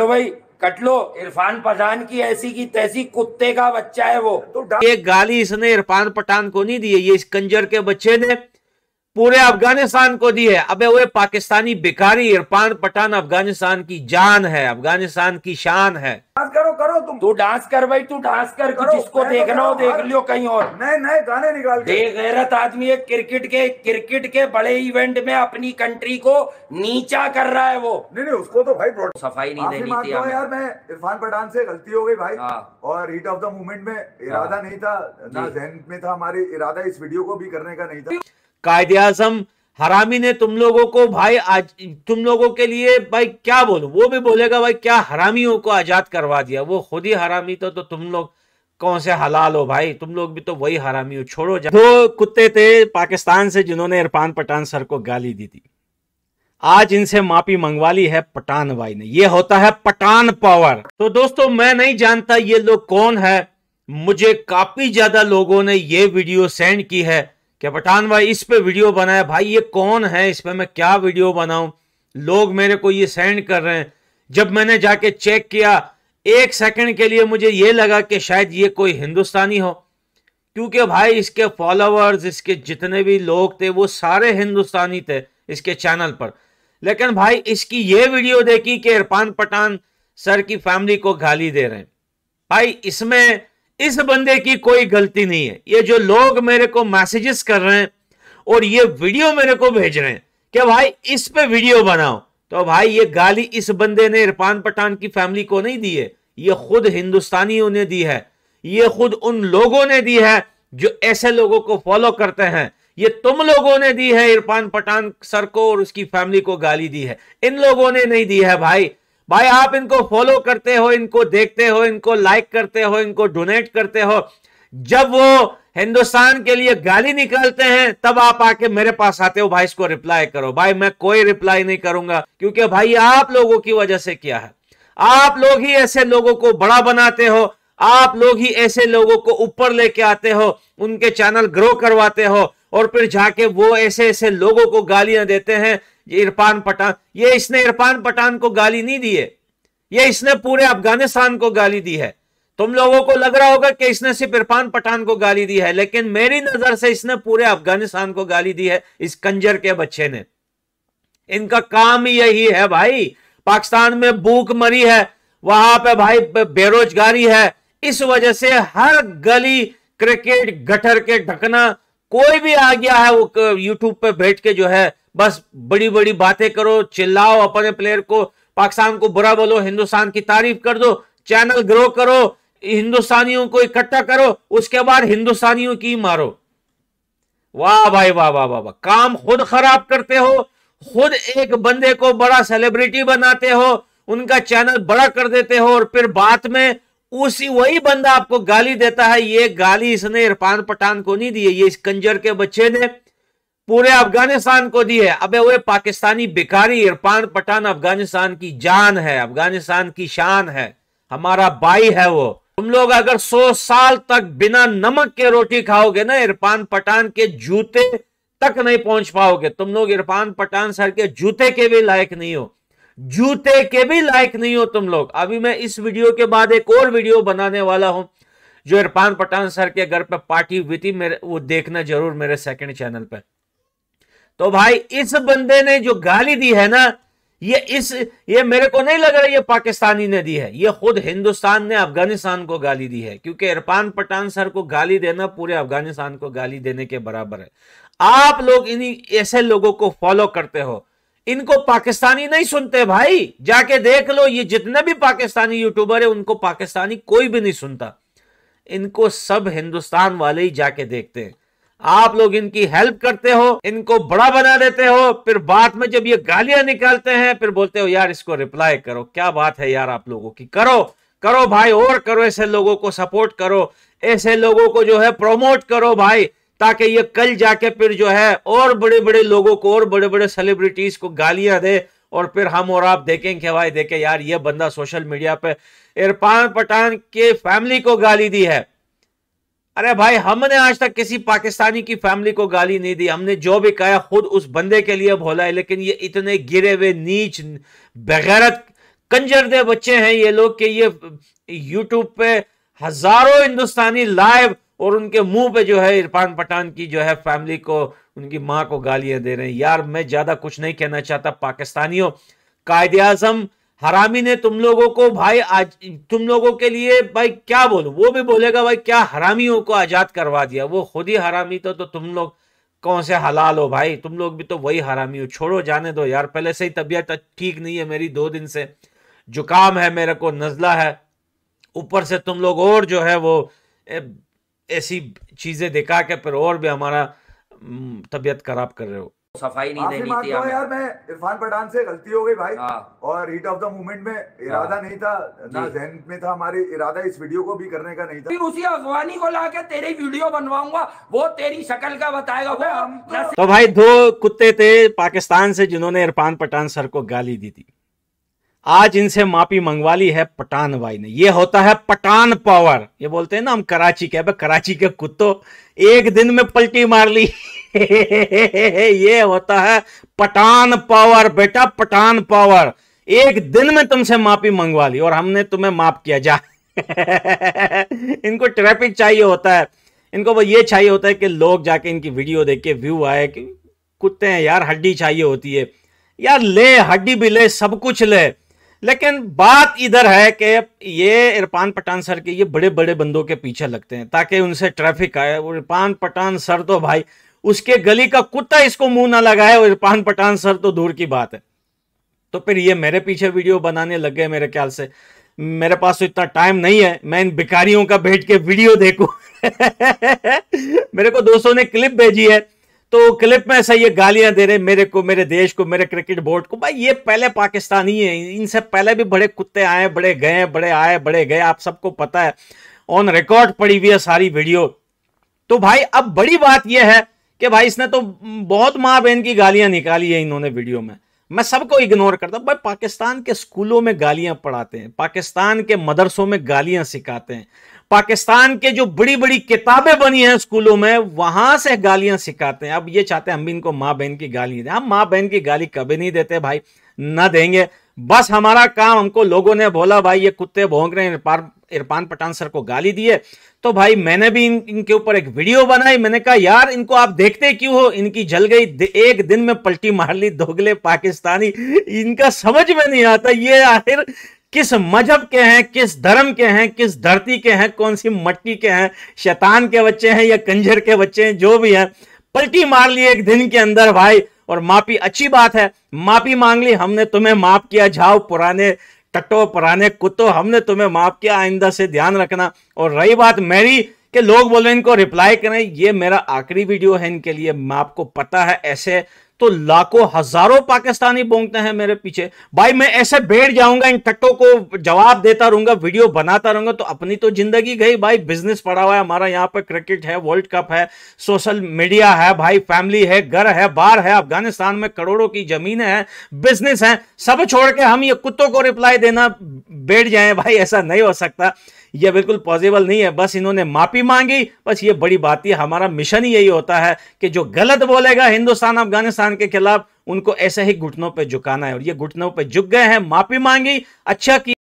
लो भाई कट लो इरफान पठान की ऐसी की तैसी कुत्ते का बच्चा है वो तो एक गाली इसने इरफान पठान को नहीं दी है ये इस कंजर के बच्चे ने पूरे अफगानिस्तान को दी है अबे वो पाकिस्तानी बेकारी इरफान पठान अफगानिस्तान की जान है अफगानिस्तान की शान है करो करो तुम तू डांस कर भाई तू डांस कर करो, जिसको तो देखना हो देख लियो कहीं और नए नए गाने निकाल दे गैरत आदमी है क्रिकेट के क्रिकेट के बड़े इवेंट में अपनी कंट्री को नीचा कर रहा है वो नहीं नहीं उसको तो भाई सफाई नहीं देनी थी यार मैं इरफान पठान से गलती हो गई भाई हाँ। और हीट ऑफ द मूवमेंट में इरादा हाँ। नहीं था ना जहन में था हमारे इरादा इस वीडियो को भी करने का नहीं था कायदे आजम हरामी ने तुम लोगों को भाई आज तुम लोगों के लिए भाई क्या बोलो वो भी बोलेगा भाई क्या हरामियों को आजाद करवा दिया वो खुद ही हरामी तो तो तुम लोग कौन से हलाल हो भाई तुम लोग भी तो वही हरामी हो छोड़ो जा दो कुत्ते थे पाकिस्तान से जिन्होंने इरफान पठान सर को गाली दी थी आज इनसे माफी मंगवा ली है पठान भाई ने ये होता है पठान पावर तो दोस्तों मैं नहीं जानता ये लोग कौन है मुझे काफी ज्यादा लोगों ने ये वीडियो सेंड की है क्या पठान भाई इस पे वीडियो बनाया भाई ये कौन है इस पे मैं क्या वीडियो बनाऊं लोग मेरे को ये सेंड कर रहे हैं जब मैंने जाके चेक किया एक सेकंड के लिए मुझे ये लगा कि शायद ये कोई हिंदुस्तानी हो क्योंकि भाई इसके फॉलोअर्स इसके जितने भी लोग थे वो सारे हिंदुस्तानी थे इसके चैनल पर लेकिन भाई इसकी ये वीडियो देखी कि इरफान पठान सर की फैमिली को गाली दे रहे हैं भाई इसमें इस बंदे की कोई गलती नहीं है ये जो लोग मेरे को मैसेजेस कर रहे हैं और ये वीडियो मेरे को भेज रहे हैं क्या भाई इस पे वीडियो बनाओ तो भाई ये गाली इस बंदे ने इरफान पठान की फैमिली को नहीं दी है ये खुद हिंदुस्तानियों ने दी है ये खुद उन लोगों ने दी है जो ऐसे लोगों को फॉलो करते हैं ये तुम लोगों ने दी है इरफान पठान सर को और उसकी फैमिली को गाली दी है इन लोगों ने नहीं दी है भाई भाई आप इनको फॉलो करते हो इनको देखते हो इनको लाइक करते हो इनको डोनेट करते हो जब वो हिंदुस्तान के लिए गाली निकालते हैं तब आप आके मेरे पास आते हो भाई इसको रिप्लाई करो भाई मैं कोई रिप्लाई नहीं करूंगा क्योंकि भाई आप लोगों की वजह से किया है आप लोग ही ऐसे लोगों को बड़ा बनाते हो आप लोग ही ऐसे लोगों को ऊपर लेके आते हो उनके चैनल ग्रो करवाते हो और फिर जाके वो ऐसे ऐसे लोगों को गालियां देते हैं ये इरफान पठान ये इसने इरफान पठान को गाली नहीं दी है ये इसने पूरे अफगानिस्तान को गाली दी है तुम लोगों को लग रहा होगा कि इसने सिर्फ इरफान पठान को गाली दी है लेकिन मेरी नजर से इसने पूरे अफगानिस्तान को गाली दी है इस कंजर के बच्चे ने इनका काम यही है भाई पाकिस्तान में भूख मरी है वहां पे भाई बेरोजगारी है इस वजह से हर गली क्रिकेट गटर के ढकना कोई भी आ गया है वो यूट्यूब पे बैठ के जो है बस बड़ी बड़ी बातें करो चिल्लाओ अपने प्लेयर को पाकिस्तान को बुरा बोलो हिंदुस्तान की तारीफ कर दो चैनल ग्रो करो हिंदुस्तानियों को इकट्ठा करो उसके बाद हिंदुस्तानियों की मारो वाह भाई वाह वाह वाह वाह काम खुद खराब करते हो खुद एक बंदे को बड़ा सेलिब्रिटी बनाते हो उनका चैनल बड़ा कर देते हो और फिर बाद में उसी वही बंदा आपको गाली देता है ये गाली इसने इरफान पठान को नहीं दी है ये इस कंजर के बच्चे ने पूरे अफगानिस्तान को दी है अबे वो पाकिस्तानी बेकारी इरफान पठान अफगानिस्तान की जान है अफगानिस्तान की शान है हमारा भाई है वो तुम लोग अगर 100 साल तक बिना नमक के रोटी खाओगे ना इरफान पठान के जूते तक नहीं पहुंच पाओगे तुम लोग इरफान पठान सर के जूते के भी लायक नहीं हो जूते के भी लायक नहीं हो तुम लोग अभी मैं इस वीडियो के बाद एक और वीडियो बनाने वाला हूं जो इरफान पठान सर के घर पे पार्टी हुई थी मेरे वो देखना जरूर मेरे सेकंड चैनल पर तो भाई इस बंदे ने जो गाली दी है ना ये इस ये मेरे को नहीं लग रहा ये पाकिस्तानी ने दी है ये खुद हिंदुस्तान ने अफगानिस्तान को गाली दी है क्योंकि इरफान पठान सर को गाली देना पूरे अफगानिस्तान को गाली देने के बराबर है आप लोग इन्हीं ऐसे लोगों को फॉलो करते हो इनको पाकिस्तानी नहीं सुनते भाई जाके देख लो ये जितने भी पाकिस्तानी यूट्यूबर है उनको पाकिस्तानी कोई भी नहीं सुनता इनको सब हिंदुस्तान वाले ही जाके देखते हैं आप लोग इनकी हेल्प करते हो इनको बड़ा बना देते हो फिर बाद में जब ये गालियां निकालते हैं फिर बोलते हो यार इसको रिप्लाई करो क्या बात है यार आप लोगों की करो करो भाई और करो ऐसे लोगों को सपोर्ट करो ऐसे लोगों को जो है प्रोमोट करो भाई ताकि ये कल जाके फिर जो है और बड़े बड़े लोगों को और बड़े बड़े सेलिब्रिटीज को गालियां दे और फिर हम और आप देखेंगे भाई देखे यार ये बंदा सोशल मीडिया पे इरफान पठान के फैमिली को गाली दी है अरे भाई हमने आज तक किसी पाकिस्तानी की फैमिली को गाली नहीं दी हमने जो भी कहा खुद उस बंदे के लिए भोला है लेकिन ये इतने गिरे हुए नीच बगैरत कंजरदे बच्चे हैं ये लोग कि ये यूट्यूब पे हजारों हिंदुस्तानी लाइव और उनके मुंह पे जो है इरफान पठान की जो है फैमिली को उनकी माँ को गालियां दे रहे हैं यार मैं ज्यादा कुछ नहीं कहना चाहता पाकिस्तानियों कायदे आजम हरामी ने तुम लोगों को भाई आज तुम लोगों के लिए भाई क्या बोलो वो भी बोलेगा भाई क्या हरामियों को आजाद करवा दिया वो खुद ही हरामी तो तो तुम लोग कौन से हलाल हो भाई तुम लोग भी तो वही हरामी हो छोड़ो जाने दो यार पहले से ही तबीयत ठीक नहीं है मेरी दो दिन से जुकाम है मेरे को नजला है ऊपर से तुम लोग और जो है वो ऐसी चीजें दिखा के फिर और भी हमारा तबीयत खराब कर रहे हो सफाई नहीं देनी थी हमें यार मैं इरफान पठान से गलती हो गई भाई हाँ। और हीट ऑफ द मूवमेंट में इरादा हाँ। नहीं था ना जहन में था हमारे इरादा इस वीडियो को भी करने का नहीं था फिर उसी अफवानी को लाके तेरी वीडियो बनवाऊंगा वो तेरी शक्ल का बताएगा वो तो-, तो भाई दो कुत्ते थे पाकिस्तान से जिन्होंने इरफान पठान सर को गाली दी थी आज इनसे माफी मंगवा ली है पठान भाई ने ये होता है पठान पावर ये बोलते हैं ना हम कराची के कराची के कुत्तों एक दिन में पलटी मार ली ये होता है पठान पावर बेटा पठान पावर एक दिन में तुमसे माफी मंगवा ली और हमने तुम्हें माफ किया जा इनको ट्रैफिक चाहिए होता है इनको वो ये चाहिए होता है कि लोग जाके इनकी वीडियो देख के व्यू आए कि कुत्ते हैं यार हड्डी चाहिए होती है यार ले हड्डी भी ले सब कुछ ले लेकिन बात इधर है कि ये इरफान पठान सर के ये बड़े बड़े बंदों के पीछे लगते हैं ताकि उनसे ट्रैफिक आए इरफान पठान सर तो भाई उसके गली का कुत्ता इसको मुंह ना लगाए और पान पठान सर तो दूर की बात है तो फिर ये मेरे पीछे वीडियो बनाने लग गए मेरे ख्याल से मेरे पास तो इतना टाइम नहीं है मैं इन बिकारियों का बैठ के वीडियो देखू मेरे को दोस्तों ने क्लिप भेजी है तो क्लिप में ऐसा ये गालियां दे रहे मेरे को मेरे देश को मेरे क्रिकेट बोर्ड को भाई ये पहले पाकिस्तानी है इनसे पहले भी बड़े कुत्ते आए बड़े गए बड़े आए बड़े गए आप सबको पता है ऑन रिकॉर्ड पड़ी हुई है सारी वीडियो तो भाई अब बड़ी बात यह है कि भाई इसने तो बहुत माँ बहन की गालियां निकाली है इन्होंने वीडियो में मैं सबको इग्नोर करता हूँ भाई पाकिस्तान के स्कूलों में गालियां पढ़ाते हैं पाकिस्तान के मदरसों में गालियां सिखाते हैं पाकिस्तान के जो बड़ी बड़ी किताबें बनी हैं स्कूलों में वहां से गालियां सिखाते हैं अब ये चाहते हैं हम भी इनको माँ बहन की गाली दें हम माँ बहन की गाली कभी नहीं देते भाई ना देंगे बस हमारा काम हमको लोगों ने बोला भाई ये कुत्ते भोंग रहे हैं इरफान पठान सर को गाली दिए तो भाई मैंने भी इन, इनके ऊपर एक वीडियो बनाई मैंने कहा यार इनको आप देखते क्यों हो इनकी जल गई एक दिन में पलटी मार ली दोगले पाकिस्तानी इनका समझ में नहीं आता ये आखिर किस मजहब के हैं किस धर्म के हैं किस धरती के हैं कौन सी मट्टी के हैं शैतान के बच्चे हैं या कंजर के बच्चे हैं जो भी हैं पलटी मार ली एक दिन के अंदर भाई और माफी अच्छी बात है माफी मांग ली हमने तुम्हें माफ किया जाओ पुराने टट्टो पुराने कुत्तो हमने तुम्हें माफ किया आइंदा से ध्यान रखना और रही बात मेरी के लोग बोल रहे हैं इनको रिप्लाई करें ये मेरा आखिरी वीडियो है इनके लिए मैं आपको पता है ऐसे तो लाखों हजारों पाकिस्तानी बोंगते हैं मेरे पीछे भाई मैं ऐसे बैठ जाऊंगा इन टट्टों को जवाब देता रहूंगा वीडियो बनाता रहूंगा तो अपनी तो जिंदगी गई भाई बिजनेस पड़ा हुआ है हमारा यहाँ पर क्रिकेट है वर्ल्ड कप है सोशल मीडिया है भाई फैमिली है घर है बार है अफगानिस्तान में करोड़ों की जमीन है बिजनेस है सब छोड़ के हम ये कुत्तों को रिप्लाई देना बैठ जाए भाई ऐसा नहीं हो सकता ये बिल्कुल पॉसिबल नहीं है बस इन्होंने माफ़ी मांगी बस ये बड़ी बात ही हमारा मिशन ही यही होता है कि जो गलत बोलेगा हिंदुस्तान अफगानिस्तान के खिलाफ उनको ऐसे ही घुटनों पर झुकाना है और ये घुटनों पर झुक गए हैं माफ़ी मांगी अच्छा की